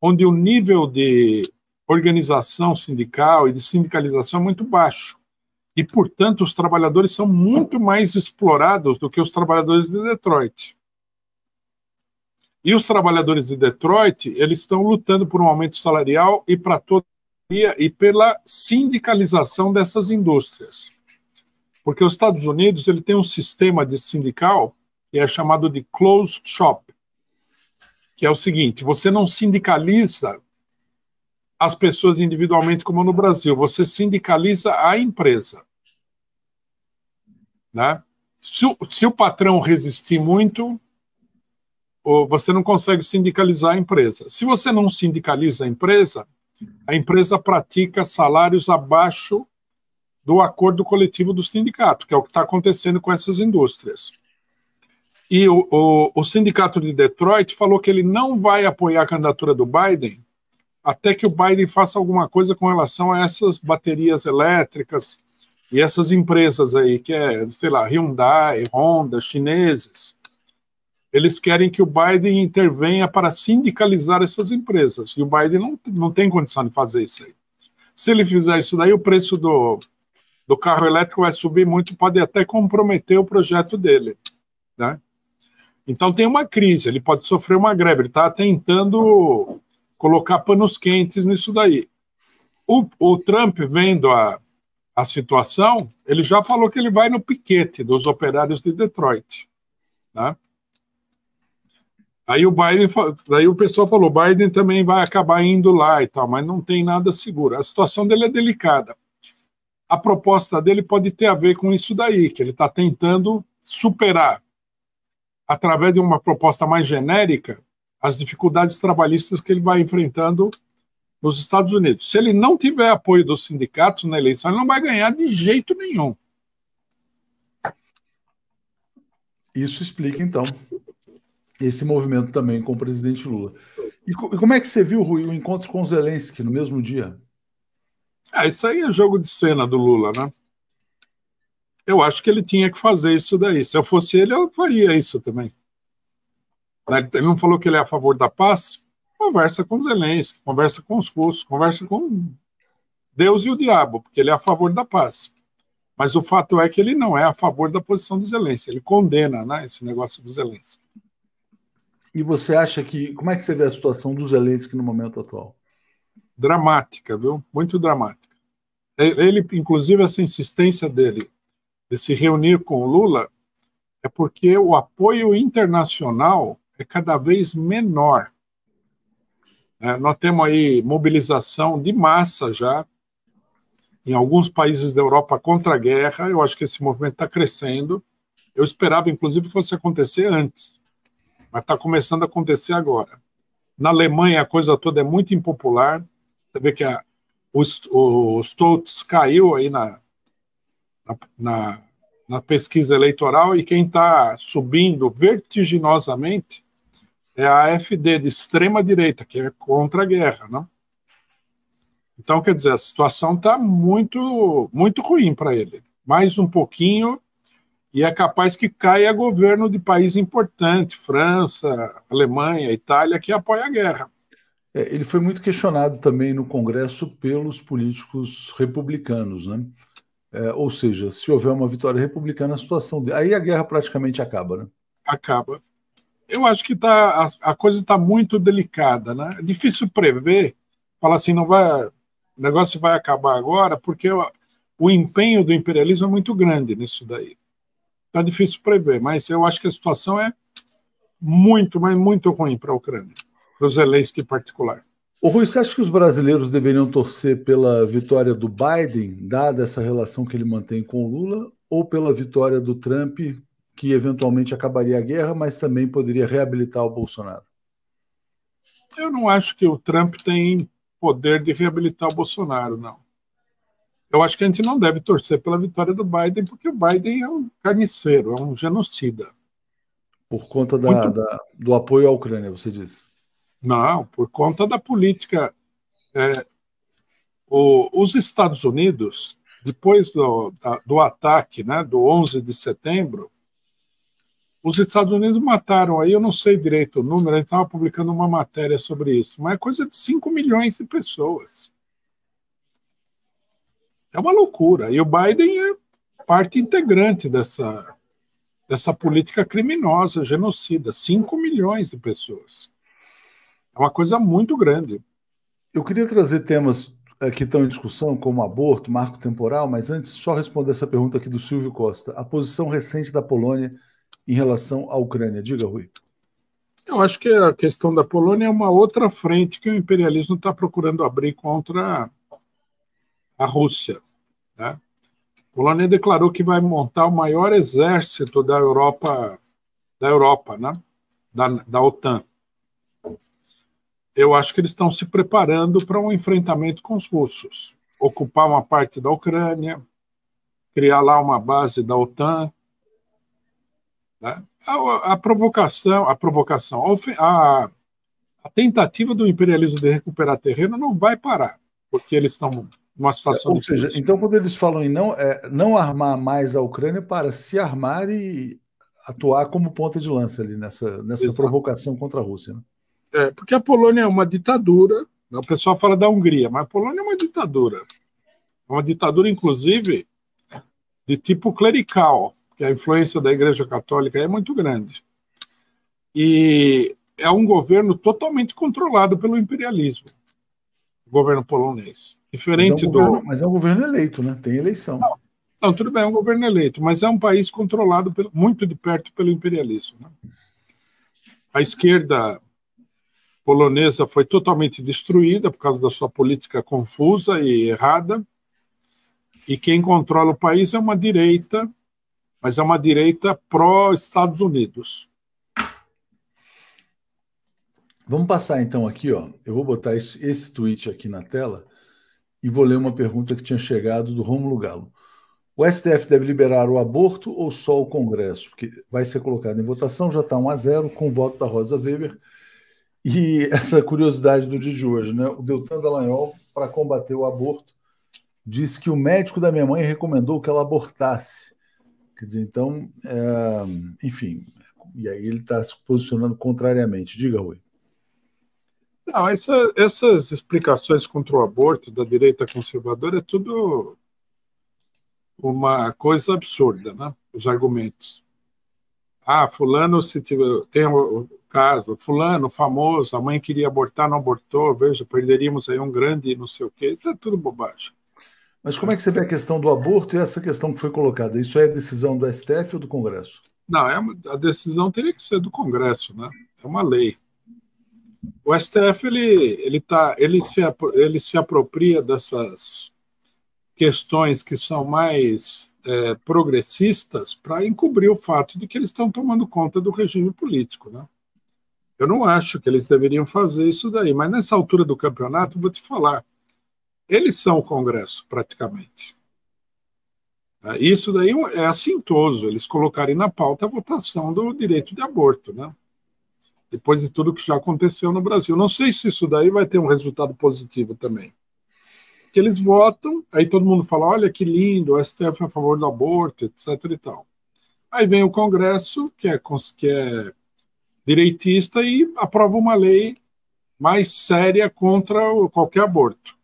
onde o nível de organização sindical e de sindicalização é muito baixo. E, portanto, os trabalhadores são muito mais explorados do que os trabalhadores de Detroit. E os trabalhadores de Detroit, eles estão lutando por um aumento salarial e para toda e pela sindicalização dessas indústrias. Porque os Estados Unidos, ele tem um sistema de sindical que é chamado de closed shop que é o seguinte: você não sindicaliza as pessoas individualmente como no Brasil, você sindicaliza a empresa. Né? Se, o, se o patrão resistir muito, você não consegue sindicalizar a empresa. Se você não sindicaliza a empresa, a empresa pratica salários abaixo do acordo coletivo do sindicato, que é o que está acontecendo com essas indústrias. E o, o, o sindicato de Detroit falou que ele não vai apoiar a candidatura do Biden até que o Biden faça alguma coisa com relação a essas baterias elétricas e essas empresas aí, que é, sei lá, Hyundai, Honda, chineses. Eles querem que o Biden intervenha para sindicalizar essas empresas. E o Biden não, não tem condição de fazer isso aí. Se ele fizer isso daí, o preço do, do carro elétrico vai subir muito, pode até comprometer o projeto dele. Né? Então tem uma crise, ele pode sofrer uma greve, ele está tentando colocar panos quentes nisso daí. O, o Trump vendo a, a situação, ele já falou que ele vai no piquete dos operários de Detroit. Né? Aí o Biden, daí o pessoal falou, Biden também vai acabar indo lá e tal, mas não tem nada seguro. A situação dele é delicada. A proposta dele pode ter a ver com isso daí, que ele está tentando superar através de uma proposta mais genérica, as dificuldades trabalhistas que ele vai enfrentando nos Estados Unidos. Se ele não tiver apoio dos sindicatos na eleição, ele não vai ganhar de jeito nenhum. Isso explica, então, esse movimento também com o presidente Lula. E, como é que você viu, Rui, o encontro com Zelensky no mesmo dia? Ah, isso aí é jogo de cena do Lula, né? eu acho que ele tinha que fazer isso daí. Se eu fosse ele, eu faria isso também. Né? Ele não falou que ele é a favor da paz? Conversa com Zelensky, conversa com os russos, conversa com Deus e o diabo, porque ele é a favor da paz. Mas o fato é que ele não é a favor da posição do Zelensky, ele condena né, esse negócio do Zelensky. E você acha que. Como é que você vê a situação do Zelensky no momento atual? Dramática, viu? Muito dramática. Ele, inclusive, essa insistência dele de se reunir com Lula é porque o apoio internacional é cada vez menor. É, nós temos aí mobilização de massa já em alguns países da Europa contra a guerra. Eu acho que esse movimento está crescendo. Eu esperava, inclusive, que fosse acontecer antes, mas está começando a acontecer agora. Na Alemanha, a coisa toda é muito impopular. Você vê que a, o, o Stoltz caiu aí na, na, na na pesquisa eleitoral e quem está subindo vertiginosamente é a AfD de extrema direita, que é contra a guerra, não? Então, quer dizer, a situação está muito, muito ruim para ele. Mais um pouquinho e é capaz que caia governo de país importante, França, Alemanha, Itália, que apoia a guerra. É, ele foi muito questionado também no Congresso pelos políticos republicanos, né? É, ou seja, se houver uma vitória republicana, a situação. De... Aí a guerra praticamente acaba, né? Acaba. Eu acho que tá, a, a coisa está muito delicada, né? É difícil prever, falar assim, não vai, o negócio vai acabar agora, porque o, o empenho do imperialismo é muito grande nisso daí. Está difícil prever, mas eu acho que a situação é muito, mas muito ruim para a Ucrânia, para os Zelensky em particular. O Rui, você acha que os brasileiros deveriam torcer pela vitória do Biden, dada essa relação que ele mantém com o Lula, ou pela vitória do Trump, que eventualmente acabaria a guerra, mas também poderia reabilitar o Bolsonaro? Eu não acho que o Trump tem poder de reabilitar o Bolsonaro, não. Eu acho que a gente não deve torcer pela vitória do Biden, porque o Biden é um carniceiro, é um genocida. Por conta da, Muito... da, do apoio à Ucrânia, você disse? Não, por conta da política. É, o, os Estados Unidos, depois do, da, do ataque né, do 11 de setembro, os Estados Unidos mataram, aí eu não sei direito o número, a gente estava publicando uma matéria sobre isso, mas é coisa de 5 milhões de pessoas. É uma loucura. E o Biden é parte integrante dessa, dessa política criminosa, genocida. 5 milhões de pessoas. É uma coisa muito grande. Eu queria trazer temas eh, que estão em discussão, como aborto, marco temporal, mas antes só responder essa pergunta aqui do Silvio Costa. A posição recente da Polônia em relação à Ucrânia. Diga, Rui. Eu acho que a questão da Polônia é uma outra frente que o imperialismo está procurando abrir contra a Rússia. Né? A Polônia declarou que vai montar o maior exército da Europa, da Europa, né? da, da OTAN eu acho que eles estão se preparando para um enfrentamento com os russos. Ocupar uma parte da Ucrânia, criar lá uma base da OTAN. Né? A, a, provocação, a provocação, a, a tentativa do imperialismo de recuperar terreno não vai parar, porque eles estão numa situação é, Ou difícil. seja, então quando eles falam em não, é, não armar mais a Ucrânia para se armar e atuar como ponta de lança ali nessa, nessa provocação contra a Rússia. Né? É, porque a Polônia é uma ditadura. Né? O pessoal fala da Hungria, mas a Polônia é uma ditadura. É uma ditadura, inclusive, de tipo clerical, que a influência da Igreja Católica é muito grande. E é um governo totalmente controlado pelo imperialismo, o governo polonês. Diferente mas é um governo, do. Mas é um governo eleito, né? Tem eleição. Não, não, tudo bem, é um governo eleito, mas é um país controlado pelo, muito de perto pelo imperialismo. Né? A esquerda polonesa foi totalmente destruída por causa da sua política confusa e errada. E quem controla o país é uma direita, mas é uma direita pró-Estados Unidos. Vamos passar então aqui, ó. Eu vou botar esse, esse tweet aqui na tela e vou ler uma pergunta que tinha chegado do Romulo Galo. O STF deve liberar o aborto ou só o Congresso? Porque vai ser colocado em votação, já está 1 a 0 com o voto da Rosa Weber e essa curiosidade do dia de hoje, né? O Deltan Dallagnol, para combater o aborto, disse que o médico da minha mãe recomendou que ela abortasse. Quer dizer, então, é... enfim, e aí ele está se posicionando contrariamente. Diga, Rui. Não, essa, essas explicações contra o aborto da direita conservadora é tudo uma coisa absurda, né? Os argumentos. Ah, fulano, se tiver, tem caso, fulano, famoso, a mãe queria abortar, não abortou, veja, perderíamos aí um grande não sei o quê. Isso é tudo bobagem. Mas como é que você vê a questão do aborto e essa questão que foi colocada? Isso é decisão do STF ou do Congresso? Não, é uma, a decisão teria que ser do Congresso, né? É uma lei. O STF ele, ele, tá, ele, se, ele se apropria dessas questões que são mais é, progressistas para encobrir o fato de que eles estão tomando conta do regime político, né? Eu não acho que eles deveriam fazer isso daí, mas nessa altura do campeonato, vou te falar, eles são o Congresso, praticamente. Né? Isso daí é assintoso, eles colocarem na pauta a votação do direito de aborto, né? Depois de tudo que já aconteceu no Brasil. Não sei se isso daí vai ter um resultado positivo também. Que eles votam, aí todo mundo fala: olha que lindo, o STF é a favor do aborto, etc. e tal. Aí vem o Congresso, que é, que é direitista e aprova uma lei mais séria contra qualquer aborto.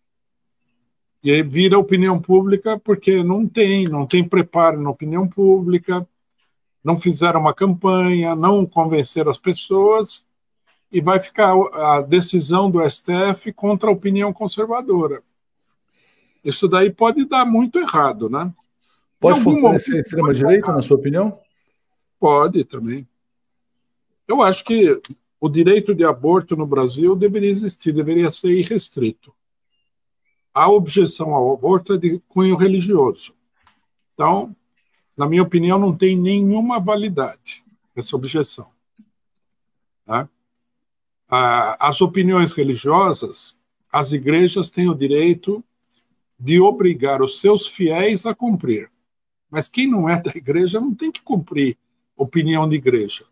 E aí vira opinião pública porque não tem, não tem preparo na opinião pública, não fizeram uma campanha, não convenceram as pessoas, e vai ficar a decisão do STF contra a opinião conservadora. Isso daí pode dar muito errado, né? Pode fortalecer a extrema-direita, na sua opinião? Pode também. Eu acho que o direito de aborto no Brasil deveria existir, deveria ser irrestrito. A objeção ao aborto é de cunho religioso. Então, na minha opinião, não tem nenhuma validade essa objeção. Né? As opiniões religiosas, as igrejas têm o direito de obrigar os seus fiéis a cumprir. Mas quem não é da igreja não tem que cumprir opinião de igreja.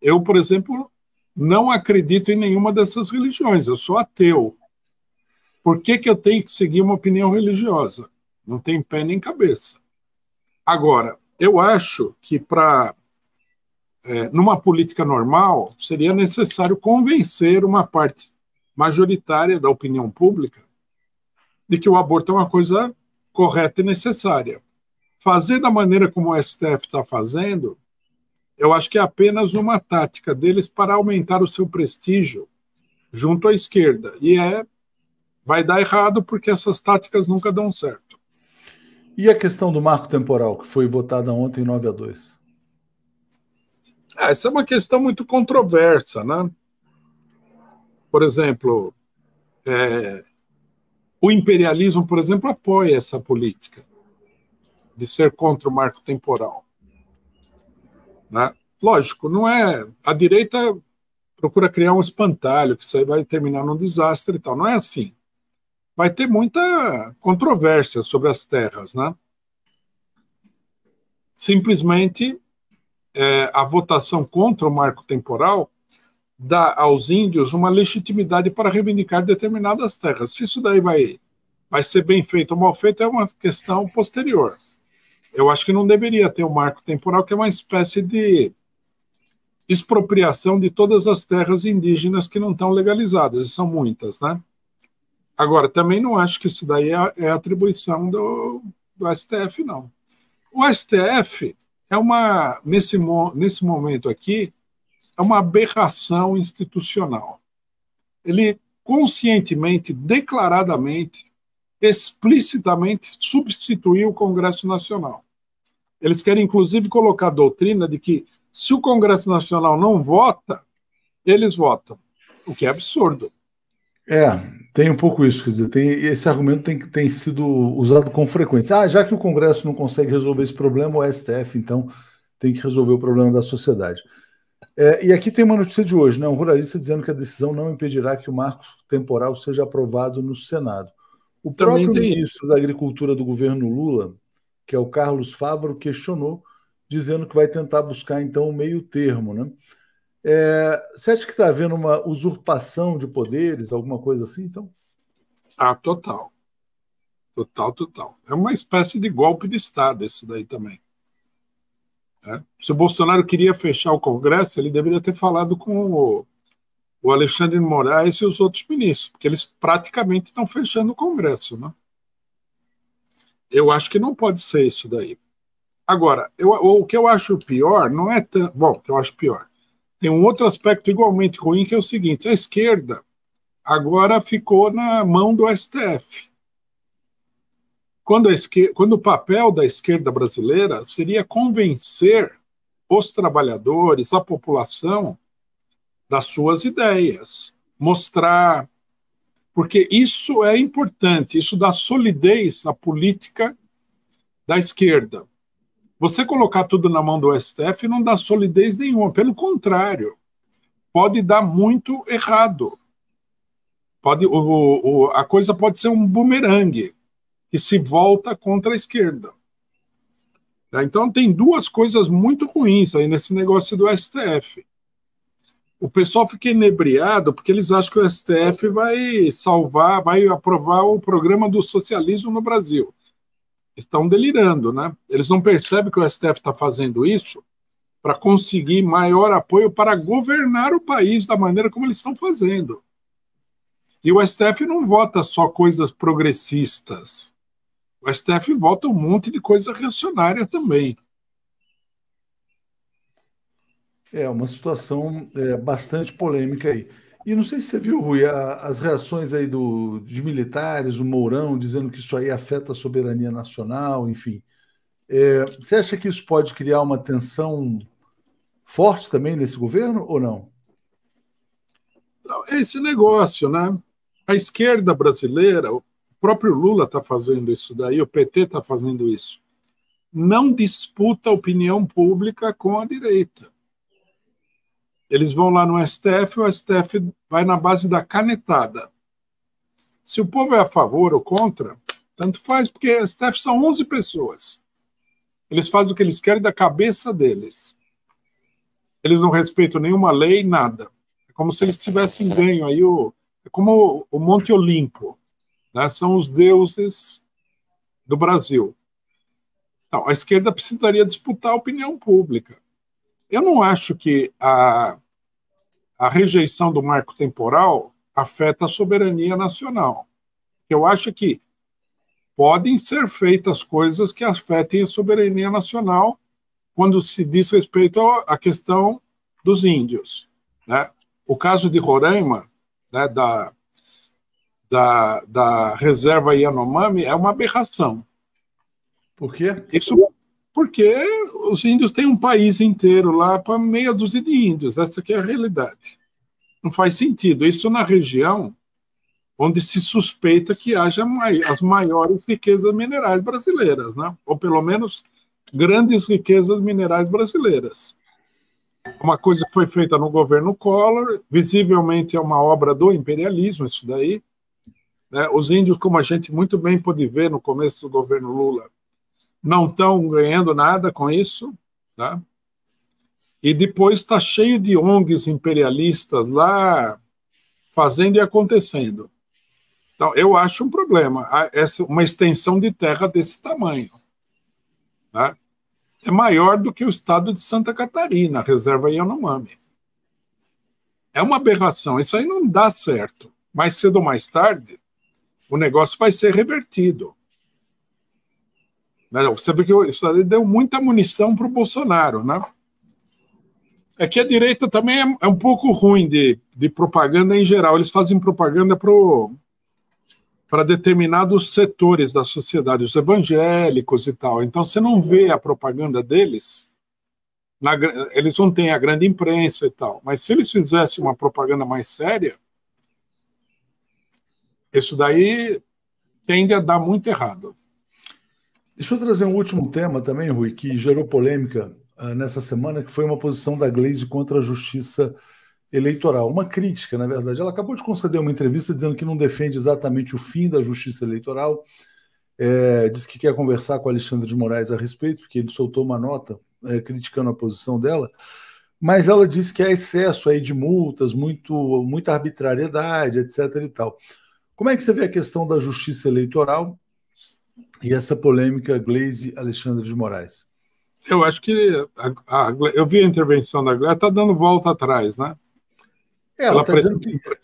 Eu, por exemplo, não acredito em nenhuma dessas religiões, eu sou ateu. Por que, que eu tenho que seguir uma opinião religiosa? Não tem pé nem cabeça. Agora, eu acho que para é, numa política normal seria necessário convencer uma parte majoritária da opinião pública de que o aborto é uma coisa correta e necessária. Fazer da maneira como o STF está fazendo eu acho que é apenas uma tática deles para aumentar o seu prestígio junto à esquerda. E é vai dar errado porque essas táticas nunca dão certo. E a questão do marco temporal que foi votada ontem 9 a 2? Ah, essa é uma questão muito controversa, né? Por exemplo, é, o imperialismo, por exemplo, apoia essa política de ser contra o marco temporal. Né? Lógico, não é. A direita procura criar um espantalho, que isso aí vai terminar num desastre e tal. Não é assim. Vai ter muita controvérsia sobre as terras, né? Simplesmente é, a votação contra o marco temporal dá aos índios uma legitimidade para reivindicar determinadas terras. Se isso daí vai, vai ser bem feito ou mal feito é uma questão posterior eu acho que não deveria ter um marco temporal, que é uma espécie de expropriação de todas as terras indígenas que não estão legalizadas, e são muitas, né? Agora, também não acho que isso daí é, é atribuição do, do STF, não. O STF é uma, nesse, nesse momento aqui, é uma aberração institucional. Ele conscientemente, declaradamente, explicitamente substituiu o Congresso Nacional. Eles querem, inclusive, colocar a doutrina de que se o Congresso Nacional não vota, eles votam, o que é absurdo. É, tem um pouco isso, quer dizer, tem, esse argumento tem, tem sido usado com frequência. Ah, já que o Congresso não consegue resolver esse problema, o STF, então, tem que resolver o problema da sociedade. É, e aqui tem uma notícia de hoje, né? Um ruralista dizendo que a decisão não impedirá que o marco temporal seja aprovado no Senado. O próprio ministro da Agricultura do governo Lula, que é o Carlos Fávaro, questionou, dizendo que vai tentar buscar então o meio termo. Né? É, você acha que está havendo uma usurpação de poderes, alguma coisa assim, então? Ah, total. Total, total. É uma espécie de golpe de Estado isso daí também. É. Se o Bolsonaro queria fechar o Congresso, ele deveria ter falado com o, o Alexandre de Moraes e os outros ministros, porque eles praticamente estão fechando o Congresso, né? Eu acho que não pode ser isso daí. Agora, eu, o que eu acho pior não é tão. Bom, o que eu acho pior. Tem um outro aspecto igualmente ruim, que é o seguinte: a esquerda agora ficou na mão do STF. Quando, esquerda, quando o papel da esquerda brasileira seria convencer os trabalhadores, a população, das suas ideias, mostrar porque isso é importante, isso dá solidez à política da esquerda. Você colocar tudo na mão do STF não dá solidez nenhuma, pelo contrário, pode dar muito errado. Pode, o, o, a coisa pode ser um bumerangue que se volta contra a esquerda. Tá? Então, tem duas coisas muito ruins aí nesse negócio do STF o pessoal fica inebriado porque eles acham que o STF vai salvar, vai aprovar o programa do socialismo no Brasil. Estão delirando, né? Eles não percebem que o STF está fazendo isso para conseguir maior apoio para governar o país da maneira como eles estão fazendo. E o STF não vota só coisas progressistas. O STF vota um monte de coisa reacionária também. É uma situação é, bastante polêmica aí. E não sei se você viu, Rui, a, as reações aí do, de militares, o Mourão dizendo que isso aí afeta a soberania nacional, enfim. É, você acha que isso pode criar uma tensão forte também nesse governo ou não? não é esse negócio, né? A esquerda brasileira, o próprio Lula está fazendo isso daí, o PT está fazendo isso. Não disputa a opinião pública com a direita eles vão lá no STF, o STF vai na base da canetada. Se o povo é a favor ou contra, tanto faz, porque o STF são 11 pessoas. Eles fazem o que eles querem da cabeça deles. Eles não respeitam nenhuma lei, nada. É como se eles tivessem ganho aí o é como o Monte Olimpo, né? São os deuses do Brasil. Então, a esquerda precisaria disputar a opinião pública. Eu não acho que a, a rejeição do marco temporal afeta a soberania nacional. Eu acho que podem ser feitas coisas que afetem a soberania nacional quando se diz respeito à questão dos índios. Né? O caso de Roraima, né, da, da, da reserva Yanomami, é uma aberração. Por quê? Isso porque os índios têm um país inteiro lá para meia dúzia de índios. Essa que é a realidade. Não faz sentido. Isso na região onde se suspeita que haja mai as maiores riquezas minerais brasileiras, né? ou pelo menos grandes riquezas minerais brasileiras. Uma coisa que foi feita no governo Collor, visivelmente é uma obra do imperialismo, isso daí. Né? Os índios, como a gente muito bem pôde ver no começo do governo Lula, não estão ganhando nada com isso, tá? E depois está cheio de ONGs imperialistas lá fazendo e acontecendo. Então, eu acho um problema essa uma extensão de terra desse tamanho. Tá? É maior do que o estado de Santa Catarina, a reserva Yanomami. É uma aberração, isso aí não dá certo. Mais cedo ou mais tarde, o negócio vai ser revertido. Né? Você vê que isso ali deu muita munição para o Bolsonaro, né? É que a direita também é, é, um pouco ruim de, de propaganda em geral. Eles fazem propaganda para para determinados setores da sociedade, os evangélicos e tal. Então você não vê a propaganda deles. Na, eles não têm a grande imprensa e tal. Mas se eles fizessem uma propaganda mais séria, isso daí tende a dar muito errado. Deixa eu trazer um último tema também, Rui, que gerou polêmica uh, nessa semana, que foi uma posição da Glaze contra a justiça eleitoral. Uma crítica, na verdade. Ela acabou de conceder uma entrevista dizendo que não defende exatamente o fim da justiça eleitoral. É, diz que quer conversar com Alexandre de Moraes a respeito, porque ele soltou uma nota é, criticando a posição dela. Mas ela disse que há excesso aí de multas, muito, muita arbitrariedade, etc. e tal. Como é que você vê a questão da justiça eleitoral e essa polêmica Glaze Alexandre de Moraes? Eu acho que a, a, eu vi a intervenção da Glaze, está dando volta atrás, né? É, ela, ela, tá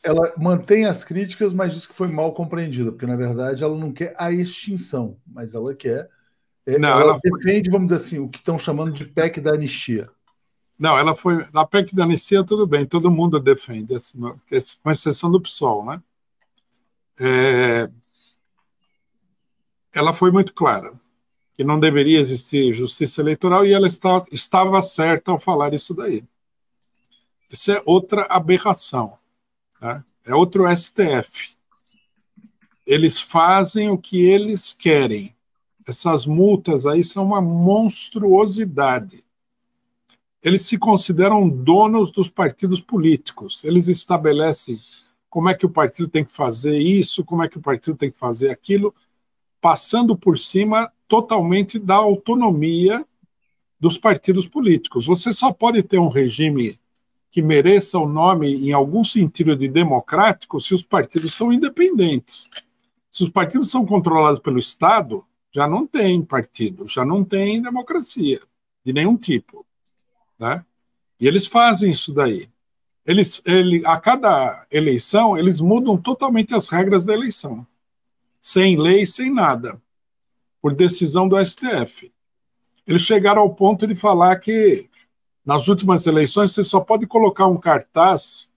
ela mantém as críticas, mas diz que foi mal compreendida, porque na verdade ela não quer a extinção, mas ela quer. É, não, ela, ela defende, vamos dizer assim, o que estão chamando de PEC da anistia. Não, ela foi. Na PEC da anistia, tudo bem, todo mundo defende, assim, com exceção do PSOL, né? É, ela foi muito clara, que não deveria existir justiça eleitoral e ela está, estava certa ao falar isso daí. Isso é outra aberração, né? é outro STF. Eles fazem o que eles querem. Essas multas aí são uma monstruosidade. Eles se consideram donos dos partidos políticos. Eles estabelecem como é que o partido tem que fazer isso, como é que o partido tem que fazer aquilo passando por cima totalmente da autonomia dos partidos políticos. Você só pode ter um regime que mereça o nome, em algum sentido, de democrático, se os partidos são independentes. Se os partidos são controlados pelo Estado, já não tem partido, já não tem democracia de nenhum tipo, né? E eles fazem isso daí. Eles, ele, a cada eleição, eles mudam totalmente as regras da eleição sem lei, sem nada, por decisão do STF. Eles chegaram ao ponto de falar que nas últimas eleições você só pode colocar um cartaz,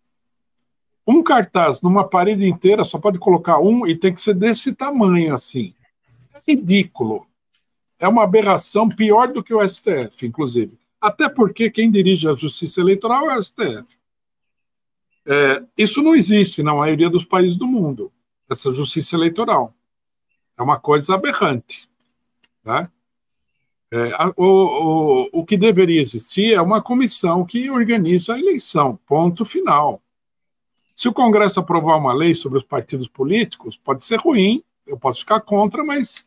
um cartaz numa parede inteira, só pode colocar um e tem que ser desse tamanho assim. É ridículo. É uma aberração pior do que o STF, inclusive. Até porque quem dirige a justiça eleitoral é o STF. É, isso não existe na maioria dos países do mundo, essa justiça eleitoral. É uma coisa aberrante. Tá? É, o, o, o que deveria existir é uma comissão que organiza a eleição, ponto final. Se o Congresso aprovar uma lei sobre os partidos políticos, pode ser ruim, eu posso ficar contra, mas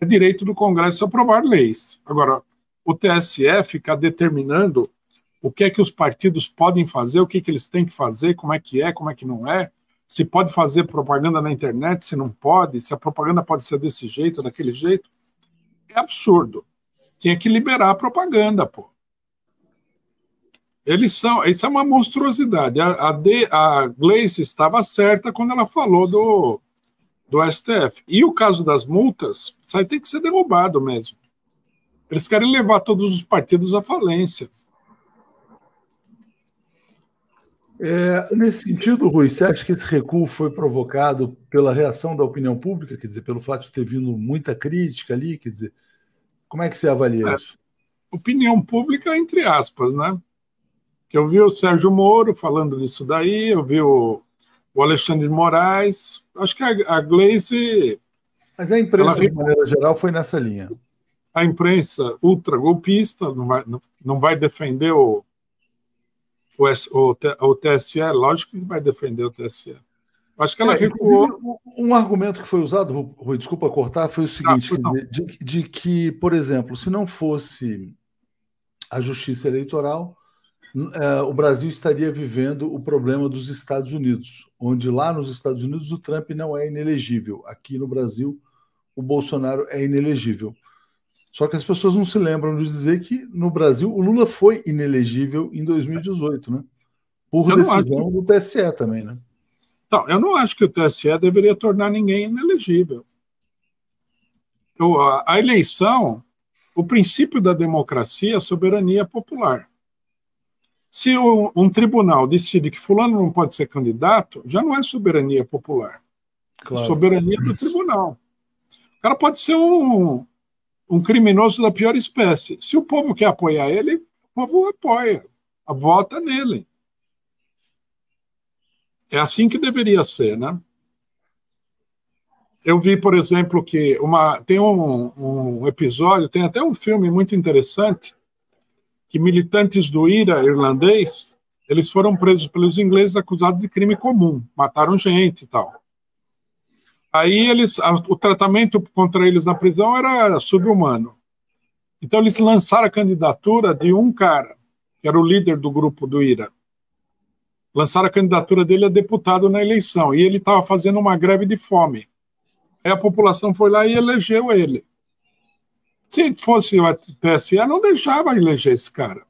é direito do Congresso aprovar leis. Agora, o TSE fica determinando o que é que os partidos podem fazer, o que, é que eles têm que fazer, como é que é, como é que não é, se pode fazer propaganda na internet, se não pode, se a propaganda pode ser desse jeito, daquele jeito. É absurdo. Tinha que liberar a propaganda, pô. Eles são, isso é uma monstruosidade. A, a, de, a Gleice estava certa quando ela falou do, do STF. E o caso das multas, isso aí tem que ser derrubado mesmo. Eles querem levar todos os partidos à falência. É, nesse sentido, Rui, você acha que esse recuo foi provocado pela reação da opinião pública, quer dizer, pelo fato de ter vindo muita crítica ali, quer dizer, como é que você avalia é, isso? Opinião pública, entre aspas, né? Eu vi o Sérgio Moro falando disso daí, eu vi o, o Alexandre de Moraes, acho que a, a Mas a imprensa, ela... de maneira geral, foi nessa linha. A imprensa ultra-golpista não vai, não vai defender o, o, o, o TSE, é lógico que vai defender o TSE. Acho que ela é, recuou. Um argumento que foi usado, Rui, desculpa cortar, foi o seguinte: não, tá, não. De, de, que, por exemplo, se não fosse a justiça eleitoral, eh, o Brasil estaria vivendo o problema dos Estados Unidos, onde lá nos Estados Unidos o Trump não é inelegível. Aqui no Brasil, o Bolsonaro é inelegível. Só que as pessoas não se lembram de dizer que no Brasil o Lula foi inelegível em 2018, né? Por decisão do TSE também, né? Não, eu não acho que o TSE deveria tornar ninguém inelegível. Eu, a, a eleição, o princípio da democracia é a soberania popular. Se o, um tribunal decide que fulano não pode ser candidato, já não é soberania popular. É claro. É soberania do tribunal. O cara pode ser um, um criminoso da pior espécie. Se o povo quer apoiar ele, o povo apoia, vota nele. É assim que deveria ser, né? Eu vi, por exemplo, que uma, tem um, um episódio, tem até um filme muito interessante, que militantes do IRA irlandês, eles foram presos pelos ingleses acusados de crime comum, mataram gente e tal. Aí eles, a, o tratamento contra eles na prisão era subhumano. Então eles lançaram a candidatura de um cara, que era o líder do grupo do IRA. Lançaram a candidatura dele a deputado na eleição. E ele estava fazendo uma greve de fome. Aí a população foi lá e elegeu ele. Se fosse o TSE, não deixava eleger esse cara.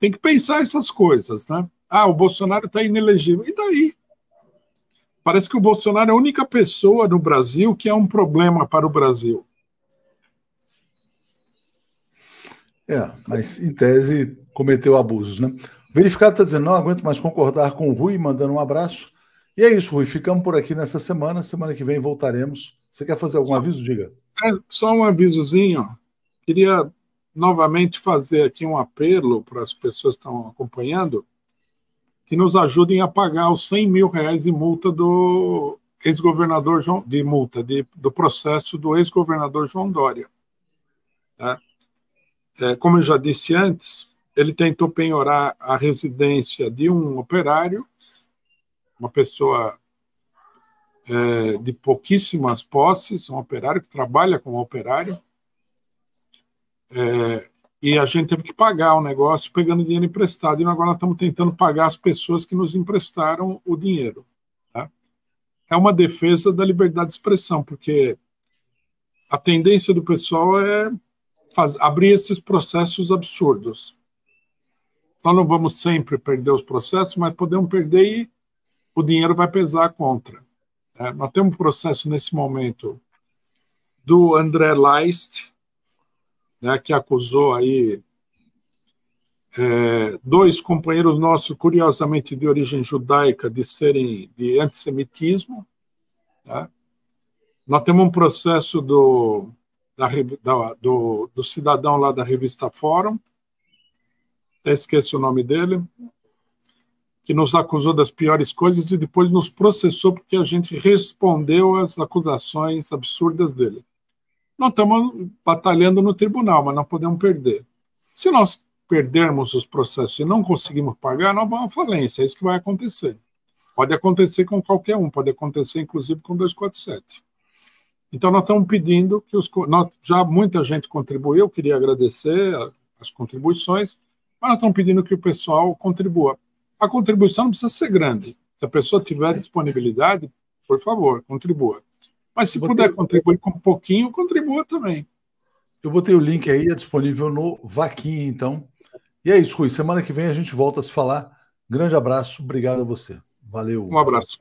Tem que pensar essas coisas, né? Ah, o Bolsonaro está inelegível. E daí? Parece que o Bolsonaro é a única pessoa no Brasil que é um problema para o Brasil. É, mas em tese cometeu abusos, né? Verificado está dizendo, não aguento mais concordar com o Rui, mandando um abraço. E é isso, Rui. Ficamos por aqui nessa semana. Semana que vem voltaremos. Você quer fazer algum só, aviso? Diga. É, só um avisozinho. Queria novamente fazer aqui um apelo para as pessoas que estão acompanhando que nos ajudem a pagar os 100 mil reais de multa do ex-governador João, de multa de, do processo do ex-governador João Dória. Né? É, como eu já disse antes, ele tentou penhorar a residência de um operário, uma pessoa é, de pouquíssimas posses, um operário que trabalha com um operário, é, e a gente teve que pagar o negócio pegando dinheiro emprestado. E agora estamos tentando pagar as pessoas que nos emprestaram o dinheiro. Tá? É uma defesa da liberdade de expressão, porque a tendência do pessoal é faz, abrir esses processos absurdos. Nós não vamos sempre perder os processos, mas podemos perder e o dinheiro vai pesar contra. É, nós temos um processo nesse momento do André Leist, né, que acusou aí é, dois companheiros nossos, curiosamente de origem judaica, de serem de antissemitismo. Tá? Nós temos um processo do, da, da, do, do cidadão lá da revista Fórum, até esqueço o nome dele, que nos acusou das piores coisas e depois nos processou porque a gente respondeu às acusações absurdas dele. Nós estamos batalhando no tribunal, mas não podemos perder. Se nós perdermos os processos e não conseguirmos pagar, nós vamos à falência. É isso que vai acontecer. Pode acontecer com qualquer um, pode acontecer inclusive com 247. Então, nós estamos pedindo que os. Nós, já muita gente contribuiu, queria agradecer as contribuições, mas nós estamos pedindo que o pessoal contribua. A contribuição não precisa ser grande. Se a pessoa tiver disponibilidade, por favor, contribua. Mas se puder contribuir com um pouquinho, contribua também. Eu botei o link aí, é disponível no Vaquinha, então. E é isso, Rui. Semana que vem a gente volta a se falar. Grande abraço, obrigado a você. Valeu. Um abraço.